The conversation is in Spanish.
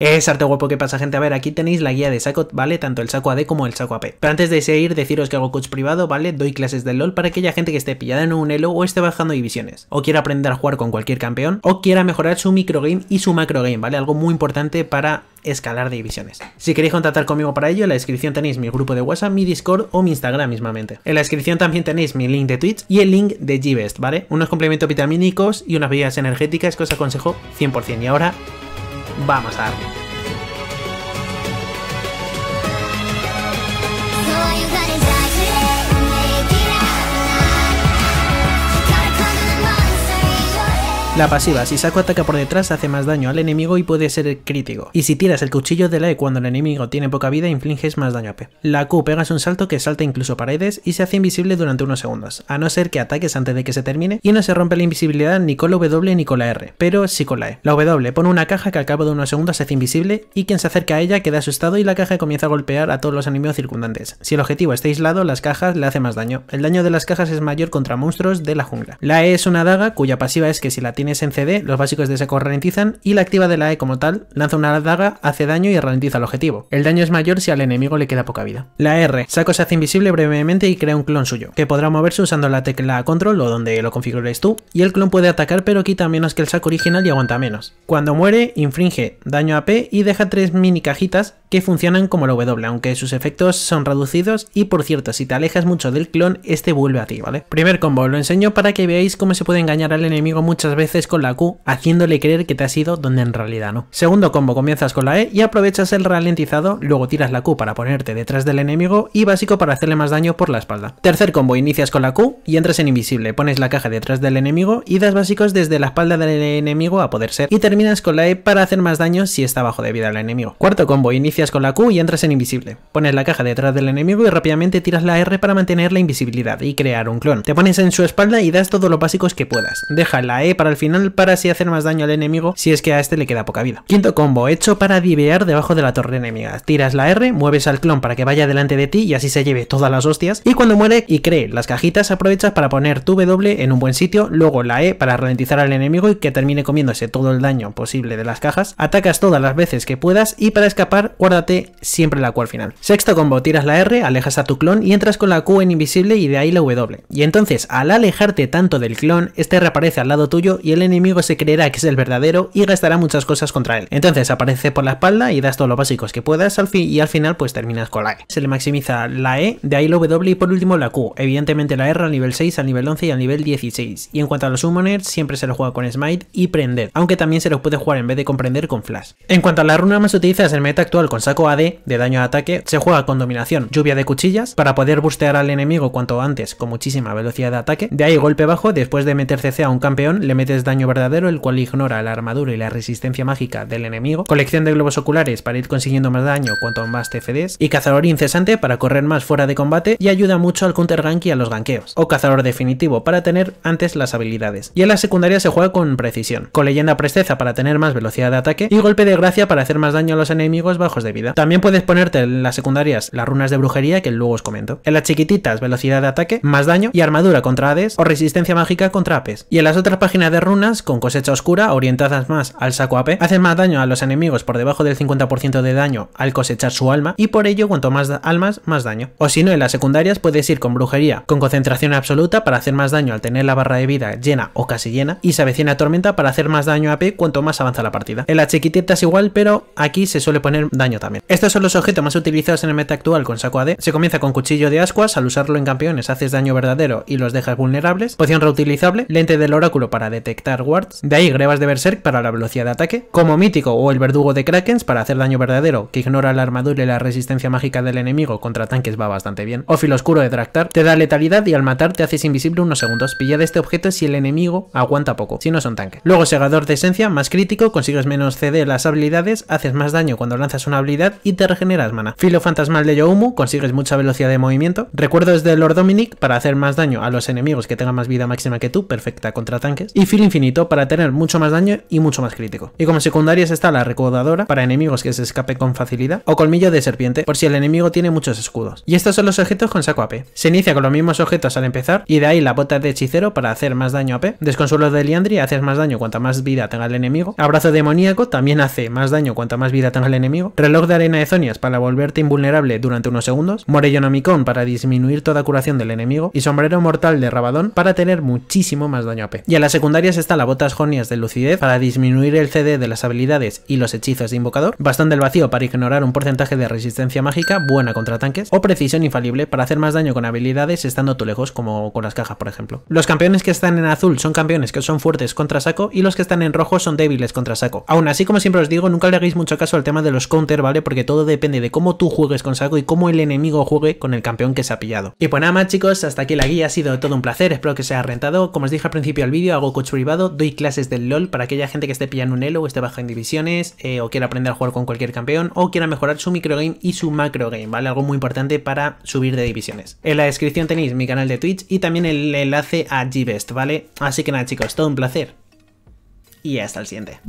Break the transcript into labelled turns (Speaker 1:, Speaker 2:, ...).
Speaker 1: Es arte guapo que pasa gente, a ver, aquí tenéis la guía de saco, ¿vale? Tanto el saco AD como el saco AP. Pero antes de seguir, deciros que hago coach privado, ¿vale? Doy clases de LOL para aquella gente que esté pillada en un elo o esté bajando divisiones, o quiera aprender a jugar con cualquier campeón, o quiera mejorar su microgame y su macrogame, ¿vale? Algo muy importante para escalar divisiones. Si queréis contactar conmigo para ello, en la descripción tenéis mi grupo de WhatsApp, mi Discord o mi Instagram mismamente. En la descripción también tenéis mi link de Twitch y el link de G-Best, ¿vale? Unos complementos vitamínicos y unas bebidas energéticas que os aconsejo 100%. Y ahora, vamos a darle. La pasiva, si saco ataca por detrás hace más daño al enemigo y puede ser crítico. Y si tiras el cuchillo de la E cuando el enemigo tiene poca vida infliges más daño a P. La Q pegas un salto que salta incluso paredes y se hace invisible durante unos segundos, a no ser que ataques antes de que se termine y no se rompe la invisibilidad ni con la W ni con la R, pero sí con la E. La W pone una caja que al cabo de unos segundos se hace invisible y quien se acerca a ella queda asustado y la caja comienza a golpear a todos los enemigos circundantes. Si el objetivo está aislado, las cajas le hace más daño. El daño de las cajas es mayor contra monstruos de la jungla. La E es una daga cuya pasiva es que si la tiene es en CD, los básicos de saco ralentizan y la activa de la E como tal lanza una daga, hace daño y ralentiza el objetivo. El daño es mayor si al enemigo le queda poca vida. La R, Saco se hace invisible brevemente y crea un clon suyo, que podrá moverse usando la tecla control o donde lo configures tú, y el clon puede atacar pero quita menos que el saco original y aguanta menos. Cuando muere, infringe daño AP y deja tres mini cajitas que funcionan como la W, aunque sus efectos son reducidos y por cierto, si te alejas mucho del clon, este vuelve a ti, ¿vale? Primer combo, lo enseño para que veáis cómo se puede engañar al enemigo muchas veces con la Q haciéndole creer que te has ido donde en realidad no. Segundo combo, comienzas con la E y aprovechas el ralentizado, luego tiras la Q para ponerte detrás del enemigo y básico para hacerle más daño por la espalda. Tercer combo, inicias con la Q y entras en invisible, pones la caja detrás del enemigo y das básicos desde la espalda del enemigo a poder ser y terminas con la E para hacer más daño si está bajo de vida el enemigo. Cuarto combo, inicias con la Q y entras en invisible, pones la caja detrás del enemigo y rápidamente tiras la R para mantener la invisibilidad y crear un clon. Te pones en su espalda y das todos los básicos que puedas. Deja la E para el final para así hacer más daño al enemigo si es que a este le queda poca vida. Quinto combo, hecho para divear debajo de la torre enemiga. Tiras la R, mueves al clon para que vaya delante de ti y así se lleve todas las hostias. Y cuando muere y cree las cajitas, aprovechas para poner tu W en un buen sitio, luego la E para ralentizar al enemigo y que termine comiéndose todo el daño posible de las cajas. Atacas todas las veces que puedas y para escapar, guárdate siempre la Q al final. Sexto combo, tiras la R, alejas a tu clon y entras con la Q en invisible y de ahí la W. Y entonces, al alejarte tanto del clon, este reaparece al lado tuyo y y el enemigo se creerá que es el verdadero y gastará muchas cosas contra él. Entonces aparece por la espalda y das todos los básicos que puedas al fin y al final pues terminas con la E. Se le maximiza la E, de ahí la W y por último la Q. Evidentemente la R al nivel 6, al nivel 11 y al nivel 16. Y en cuanto a los summoners siempre se lo juega con Smite y Prender, aunque también se los puede jugar en vez de comprender con Flash. En cuanto a la runa más utilizada es el meta actual con saco AD de daño a ataque, se juega con dominación, lluvia de cuchillas para poder bustear al enemigo cuanto antes con muchísima velocidad de ataque. De ahí golpe bajo, después de meter CC a un campeón le metes daño verdadero, el cual ignora la armadura y la resistencia mágica del enemigo, colección de globos oculares para ir consiguiendo más daño cuanto más TFDs, y cazador incesante para correr más fuera de combate y ayuda mucho al counter gank y a los ganqueos, o cazador definitivo para tener antes las habilidades. Y en las secundaria se juega con precisión, con leyenda presteza para tener más velocidad de ataque y golpe de gracia para hacer más daño a los enemigos bajos de vida. También puedes ponerte en las secundarias las runas de brujería que luego os comento. En las chiquititas velocidad de ataque, más daño y armadura contra Hades o resistencia mágica contra Apes. Y en las otras páginas de runas con cosecha oscura orientadas más al saco AP hacen más daño a los enemigos por debajo del 50% de daño al cosechar su alma y por ello cuanto más almas más daño. O si no en las secundarias puedes ir con brujería con concentración absoluta para hacer más daño al tener la barra de vida llena o casi llena y se avecina tormenta para hacer más daño a AP cuanto más avanza la partida. En la chiquitita es igual pero aquí se suele poner daño también. Estos son los objetos más utilizados en el meta actual con saco AD. Se comienza con cuchillo de ascuas, al usarlo en campeones haces daño verdadero y los dejas vulnerables, poción reutilizable, lente del oráculo para detectar de ahí grebas de berserk para la velocidad de ataque, como mítico o el verdugo de krakens para hacer daño verdadero que ignora la armadura y la resistencia mágica del enemigo contra tanques va bastante bien, o filoscuro de Draktar te da letalidad y al matar te haces invisible unos segundos, pilla de este objeto si el enemigo aguanta poco, si no son tanques. Luego segador de esencia, más crítico, consigues menos CD las habilidades, haces más daño cuando lanzas una habilidad y te regeneras mana. Filo fantasmal de Youmu, consigues mucha velocidad de movimiento, recuerdos de Lord Dominic para hacer más daño a los enemigos que tengan más vida máxima que tú, perfecta contra tanques, y Filo infinito para tener mucho más daño y mucho más crítico. Y como secundarias está la recaudadora para enemigos que se escape con facilidad o colmillo de serpiente por si el enemigo tiene muchos escudos. Y estos son los objetos con saco AP. Se inicia con los mismos objetos al empezar y de ahí la bota de hechicero para hacer más daño AP. Desconsuelo de Liandri haces más daño cuanta más vida tenga el enemigo. Abrazo demoníaco también hace más daño cuanta más vida tenga el enemigo. Reloj de arena de Zonias para volverte invulnerable durante unos segundos. nomicón para disminuir toda curación del enemigo. Y sombrero mortal de Rabadón para tener muchísimo más daño AP. Y a las secundarias está la Botas Jonias de Lucidez para disminuir el CD de las habilidades y los hechizos de invocador, Bastón del Vacío para ignorar un porcentaje de resistencia mágica buena contra tanques, o Precisión Infalible para hacer más daño con habilidades estando tú lejos, como con las cajas por ejemplo. Los campeones que están en azul son campeones que son fuertes contra saco y los que están en rojo son débiles contra saco. Aún así, como siempre os digo, nunca le hagáis mucho caso al tema de los counter, ¿vale? Porque todo depende de cómo tú juegues con saco y cómo el enemigo juegue con el campeón que se ha pillado. Y pues nada más chicos, hasta aquí la guía, ha sido todo un placer, espero que se haya rentado. Como os dije al principio del vídeo, hago coach doy clases del LOL para aquella gente que esté pillando un elo o esté baja en divisiones eh, o quiera aprender a jugar con cualquier campeón o quiera mejorar su micro game y su macro game, ¿vale? Algo muy importante para subir de divisiones. En la descripción tenéis mi canal de Twitch y también el enlace a GBest, ¿vale? Así que nada chicos, todo un placer y hasta el siguiente.